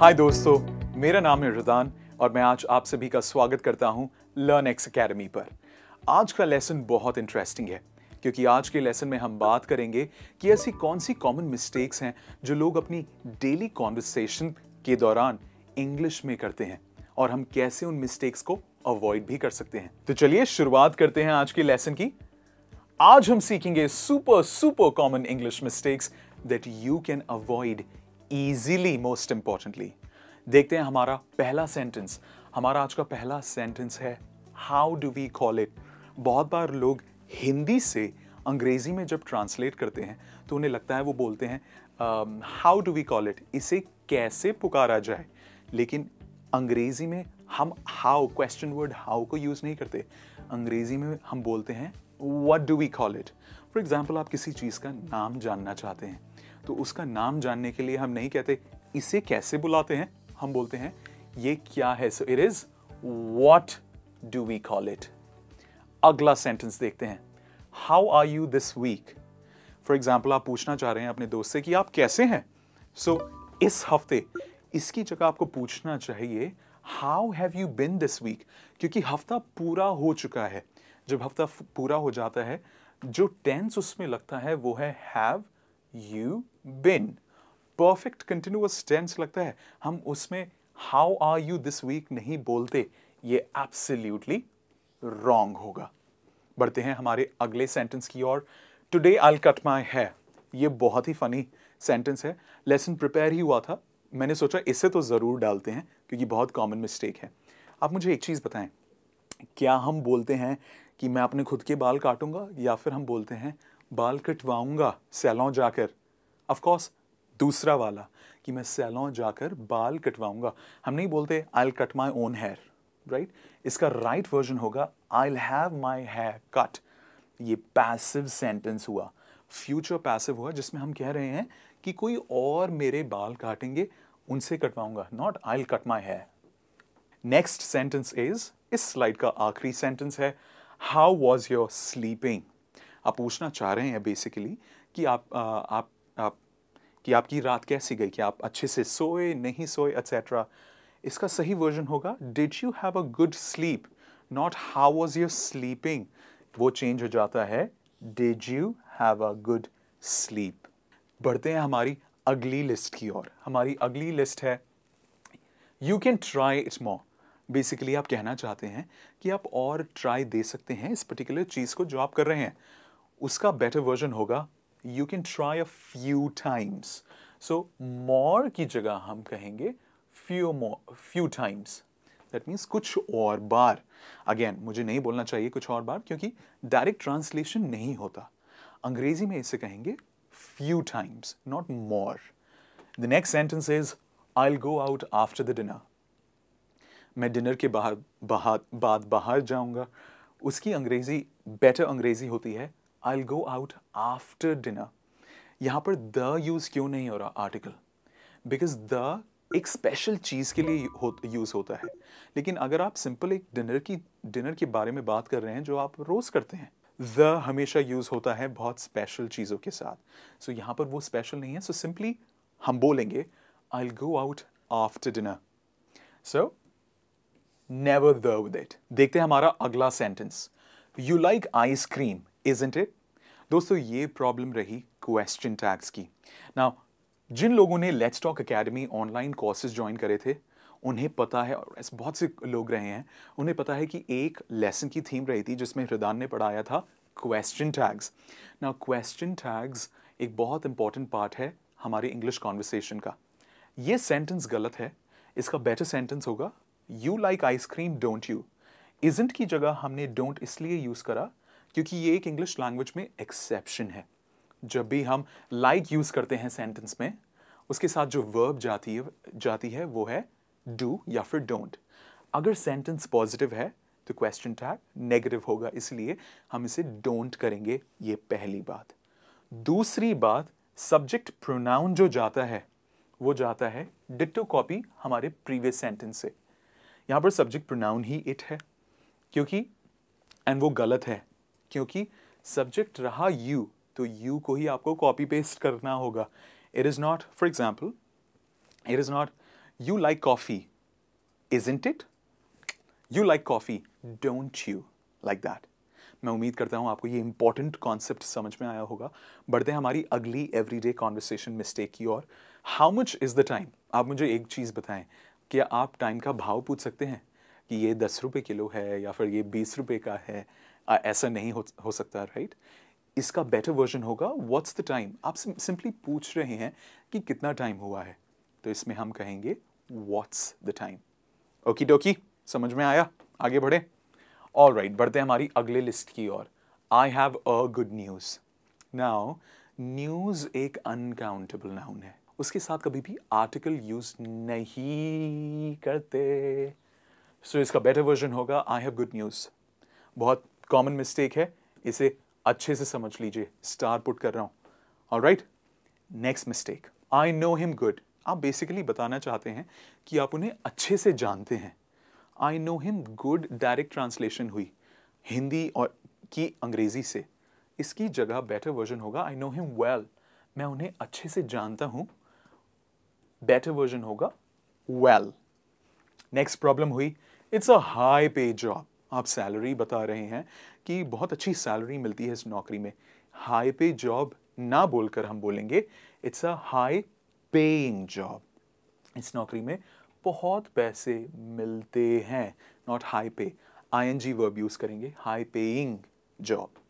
हाय दोस्तों मेरा नाम है रुदान और मैं आज आप सभी का स्वागत करता हूँ लर्न एक्स अकेडमी पर आज का लेसन बहुत इंटरेस्टिंग है क्योंकि आज के लेसन में हम बात करेंगे कि ऐसी कौन सी कॉमन मिस्टेक्स हैं जो लोग अपनी डेली कॉन्वर्सेशन के दौरान इंग्लिश में करते हैं और हम कैसे उन मिस्टेक्स को अवॉइड भी कर सकते हैं तो चलिए शुरुआत करते हैं आज के लेसन की आज हम सीखेंगे super super common English mistakes that you can avoid easily most importantly देखते हैं हमारा पहला सेंटेंस हमारा आज का पहला सेंटेंस है how do we call it बहुत बार लोग हिंदी से अंग्रेज़ी में जब ट्रांसलेट करते हैं तो उन्हें लगता है वो बोलते हैं how do we call it इसे कैसे पुकारा जाए लेकिन अंग्रेज़ी में हम हाउ क्वेश्चन वर्ड हाउ को यूज़ नहीं करते अंग्रेज़ी में हम बोलते हैं what do we call it for example आप किसी चीज़ का नाम जानना चाहते हैं तो उसका नाम जानने के लिए हम नहीं कहते इसे कैसे बुलाते हैं हम बोलते हैं ये क्या है so it is what do we call it अगला सेंटेंस देखते हैं how are you this week for example आप पूछना चाह रहे हैं अपने दोस्त से कि आप कैसे हैं सो so, इस हफ्ते इसकी जगह आपको पूछना चाहिए how have you been this week क्योंकि हफ्ता पूरा हो चुका है जब हफ्ता पूरा हो जाता है जो टेंस उसमें लगता है वो है have you been perfect continuous tense लगता है हम उसमें how are you this week नहीं बोलते ये एब्सोल्यूटली रॉन्ग होगा बढ़ते हैं हमारे अगले सेंटेंस की ओर टुडे आल कट माई है ये बहुत ही फनी सेंटेंस है लेसन प्रिपेयर ही हुआ था मैंने सोचा इसे तो ज़रूर डालते हैं क्योंकि बहुत कॉमन मिस्टेक है आप मुझे एक चीज़ बताएं क्या हम बोलते हैं कि मैं अपने खुद के बाल काटूंगा या फिर हम बोलते हैं बाल कटवाऊंगा सैलों जाकर ऑफकोर्स दूसरा वाला कि मैं सैलों जाकर बाल कटवाऊंगा हम नहीं बोलते I cut my own hair right इसका राइट right वर्जन होगा I have my hair cut ये पैसिव सेंटेंस हुआ फ्यूचर पैसिव हुआ जिसमें हम कह रहे हैं कि कोई और मेरे बाल काटेंगे उनसे कटवाऊंगा not I cut my hair next sentence is इस स्लाइड का आखिरी सेंटेंस है हाउ वॉज योर स्लीपिंग आप पूछना चाह रहे हैं बेसिकली कि आप आ, आप आप कि आपकी रात कैसी गई कि आप अच्छे से सोए नहीं सोए एट्सेट्रा इसका सही वर्जन होगा did you have a good sleep not how was your sleeping वो चेंज हो जाता है did you have a good sleep बढ़ते हैं हमारी अगली लिस्ट की ओर हमारी अगली लिस्ट है you can try it's more basically आप कहना चाहते हैं कि आप और ट्राई दे सकते हैं इस पर्टिकुलर चीज़ को जो आप कर रहे हैं उसका बेटर वर्जन होगा you can try a few times so more की जगह हम कहेंगे few more few times that means कुछ और बार अगेन मुझे नहीं बोलना चाहिए कुछ और बार क्योंकि डायरेक्ट ट्रांसलेशन नहीं होता अंग्रेजी में इसे कहेंगे few times not more the next sentence is I go out after the dinner मैं डिनर के बाहर बाहर बाद बाहर जाऊंगा उसकी अंग्रेजी बेटर अंग्रेजी होती है I go out after dinner यहाँ पर द यूज़ क्यों नहीं हो रहा आर्टिकल बिकॉज द एक स्पेशल चीज़ के लिए हो, यूज़ होता है लेकिन अगर आप सिंपल एक डिनर की डिनर के बारे में बात कर रहे हैं जो आप रोज़ करते हैं द हमेशा यूज़ होता है बहुत स्पेशल चीज़ों के साथ सो so, यहाँ पर वो स्पेशल नहीं है सो so, सिंपली हम बोलेंगे I go out after dinner so never the with it देखते हैं हमारा अगला sentence you like ice cream isn't it दोस्तों ये प्रॉब्लम रही क्वेश्चन टैग्स की ना जिन लोगों ने Let's Talk Academy online courses join करे थे उन्हें पता है और ऐसे बहुत से लोग रहे हैं उन्हें पता है कि एक लेसन की थीम रही थी जिसमें हृदान ने पढ़ाया था क्वेश्चन टैग्स ना क्वेश्चन टैग्स एक बहुत इंपॉर्टेंट पार्ट है हमारे इंग्लिश कॉन्वर्सेशन का ये सेंटेंस गलत है इसका बेटर सेंटेंस होगा you like ice cream don't you isn't की जगह हमने डोंट इसलिए यूज़ करा क्योंकि ये एक इंग्लिश लैंग्वेज में एक्सेप्शन है जब भी हम लाइक like यूज़ करते हैं सेंटेंस में उसके साथ जो वर्ब जाती है जाती है वो है डू या फिर डोंट अगर सेंटेंस पॉजिटिव है तो क्वेश्चन टैग नेगेटिव होगा इसलिए हम इसे डोंट करेंगे ये पहली बात दूसरी बात सब्जेक्ट प्रोनाउन जो जाता है वो जाता है डिटो कॉपी हमारे प्रीवियस सेंटेंस से यहाँ पर सब्जेक्ट प्रोनाउन ही इट है क्योंकि एंड वो गलत है क्योंकि सब्जेक्ट रहा यू तो यू को ही आपको कॉपी पेस्ट करना होगा it is not for example it is not you like coffee isn't it you like coffee don't you like that मैं उम्मीद करता हूँ आपको ये इंपॉर्टेंट कॉन्सेप्ट समझ में आया होगा बढ़ते हैं हमारी अगली एवरी डे कॉन्वर्सेशन मिस्टेक की और how much is the time आप मुझे एक चीज़ बताएं क्या आप टाइम का भाव पूछ सकते हैं कि ये दस रुपये किलो है या फिर ये बीस रुपये का है ऐसा नहीं हो हो सकता राइट इसका बेटर वर्जन होगा व्हाट्स द टाइम आप सिंपली पूछ रहे हैं कि कितना टाइम हुआ है तो इसमें हम कहेंगे what's the time okey dokey समझ में आया आगे बढ़े ऑल राइट right, बढ़ते हैं हमारी अगले लिस्ट की ओर I have a good news now news एक अनकाउंटेबल नाउन है उसके साथ कभी भी आर्टिकल यूज नहीं करते सो so इसका बेटर वर्जन होगा आई हैव गुड न्यूज़ बहुत कॉमन मिस्टेक है इसे अच्छे से समझ लीजिए स्टार पुट कर रहा हूं और right next mistake I know him good आप बेसिकली बताना चाहते हैं कि आप उन्हें अच्छे से जानते हैं I know him good direct translation हुई हिंदी और की अंग्रेज़ी से इसकी जगह बेटर वर्जन होगा आई नो हिम वेल मैं उन्हें अच्छे से जानता हूँ बेटर वर्जन होगा वेल नेक्स्ट प्रॉब्लम हुई it's a high pay job आप सैलरी बता रहे हैं कि बहुत अच्छी सैलरी मिलती है इस नौकरी में हाई पे जॉब ना बोलकर हम बोलेंगे it's a high paying job इस नौकरी में बहुत पैसे मिलते हैं not high pay I N G verb use करेंगे high paying job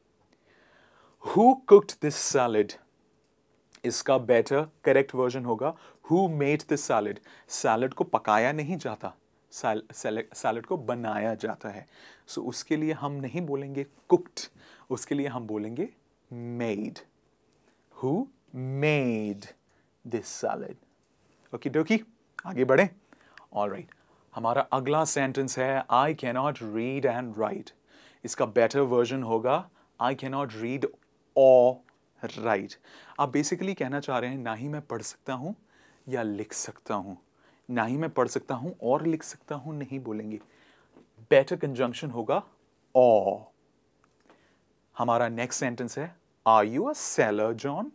who cooked this salad इसका बेटर करेक्ट वर्जन होगा who made this salad salad को पकाया नहीं जाता सैलड को बनाया जाता है सो so, उसके लिए हम नहीं बोलेंगे कुक्ड उसके लिए हम बोलेंगे made who made this salad okay dokey आगे बढ़े ऑल राइट हमारा अगला सेंटेंस है I cannot read and write इसका बेटर वर्जन होगा आई कैनॉट रीड और राइट आप बेसिकली कहना चाह रहे हैं ना ही मैं पढ़ सकता हूँ या लिख सकता हूँ ना ही मैं पढ़ सकता हूं और लिख सकता हूं नहीं बोलेंगे बेटर कंजंक्शन होगा ओ हमारा नेक्स्ट सेंटेंस है are you a seller John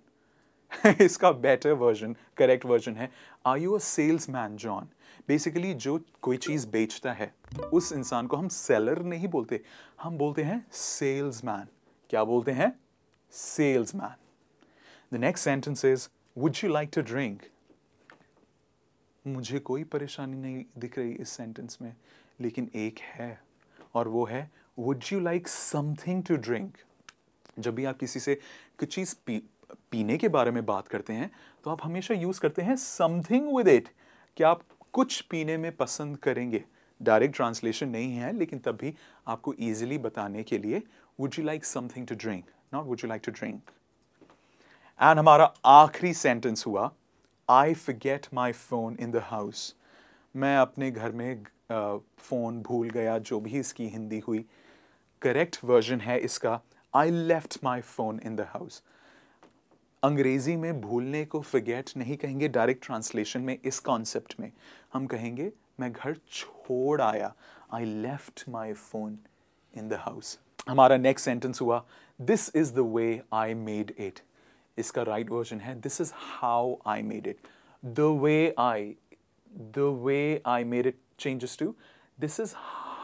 इसका बेटर वर्जन करेक्ट वर्जन है are you a salesman John basically जो कोई चीज़ बेचता है उस इंसान को हम सेलर नहीं बोलते हम बोलते हैं सेल्स मैन क्या बोलते हैं salesman the next sentence is would you like to drink मुझे कोई परेशानी नहीं दिख रही इस सेंटेंस में लेकिन एक है और वो है would you like something to drink जब भी आप किसी से कुछ चीज़ पी, पीने के बारे में बात करते हैं तो आप हमेशा यूज़ करते हैं समथिंग विद इट कि आप कुछ पीने में पसंद करेंगे डायरेक्ट ट्रांसलेशन नहीं है लेकिन तब भी आपको ईजिली बताने के लिए would you like something to drink not would you like to drink and हमारा आखिरी सेंटेंस हुआ I forgot my phone in the house मैं अपने घर में फ़ोन भूल गया जो भी इसकी हिंदी हुई करेक्ट वर्जन है इसका I left my phone in the house Angrezi में भूलने को फिगेट नहीं कहेंगे डायरेक्ट ट्रांसलेशन में इस कॉन्सेप्ट में हम कहेंगे मैं घर छोड़ आया I left my phone in the house हमारा नेक्स्ट सेंटेंस हुआ this is the way I made it इसका राइट right वर्जन है this is how I made it the way I the way I made it changes to this is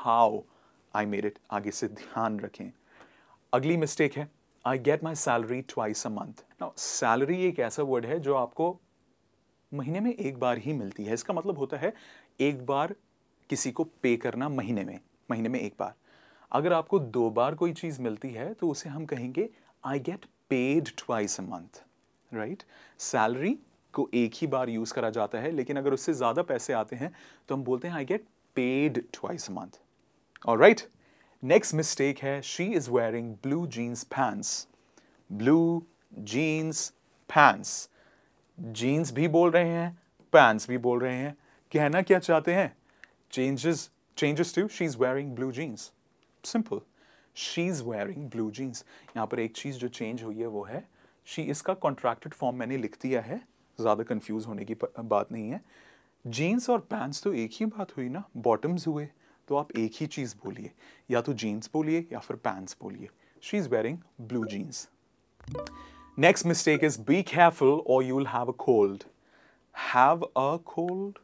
how I made it आगे से ध्यान रखें अगली mistake है I get my salary twice a month ना salary एक ऐसा word है जो आपको महीने में एक बार ही मिलती है इसका मतलब होता है एक बार किसी को पे करना महीने में महीने में एक बार अगर आपको दो बार कोई चीज़ मिलती है तो उसे हम कहेंगे I get paid twice a month right salary को एक ही बार यूज़ करा जाता है लेकिन अगर उससे ज़्यादा पैसे आते हैं तो हम बोलते हैं I get paid twice a month और राइट नेक्स्ट मिस्टेक है she is wearing blue jeans pants blue jeans pants jeans भी बोल रहे हैं पैंट्स भी बोल रहे हैं कहना क्या चाहते हैं changes changes to she is wearing blue jeans simple she is wearing blue jeans यहाँ पर एक चीज़ जो चेंज हुई है वो है शी इसका कॉन्ट्रैक्टेड फॉर्म मैंने लिख दिया है ज़्यादा कन्फ्यूज़ होने की बात नहीं है जीन्स और पैंट्स तो एक ही बात हुई ना बॉटम्स हुए तो आप एक ही चीज़ बोलिए या तो जीन्स बोलिए या फिर पैंट्स बोलिए she is wearing blue jeans next mistake is be careful और you will have a cold have a cold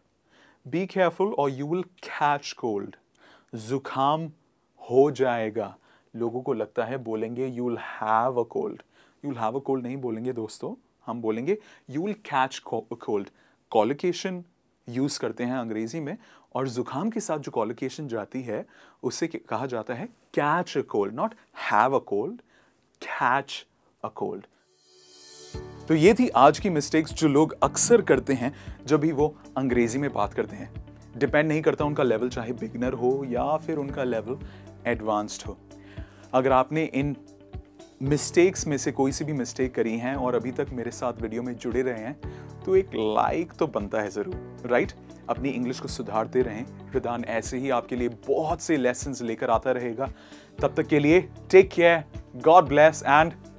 be careful और यू विल कैच कोल्ड जुकाम हो जाएगा लोगों को लगता है बोलेंगे you will have a cold you will have a cold नहीं बोलेंगे दोस्तों हम बोलेंगे you will catch cold collocation use करते हैं अंग्रेज़ी में और ज़ुकाम के साथ जो कॉलिकेशन जाती है उसे कहा जाता है catch a cold not have a cold catch a cold तो ये थी आज की मिस्टेक्स जो लोग अक्सर करते हैं जब भी वो अंग्रेज़ी में बात करते हैं डिपेंड नहीं करता उनका लेवल चाहे बिगनर हो या फिर उनका लेवल एडवांस्ड हो अगर आपने इन मिस्टेक्स में से कोई सी भी मिस्टेक करी हैं और अभी तक मेरे साथ वीडियो में जुड़े रहे हैं तो एक लाइक तो बनता है ज़रूर राइट अपनी इंग्लिश को सुधारते रहें प्रधान ऐसे ही आपके लिए बहुत से लेसन लेकर आता रहेगा तब तक के लिए take care God bless and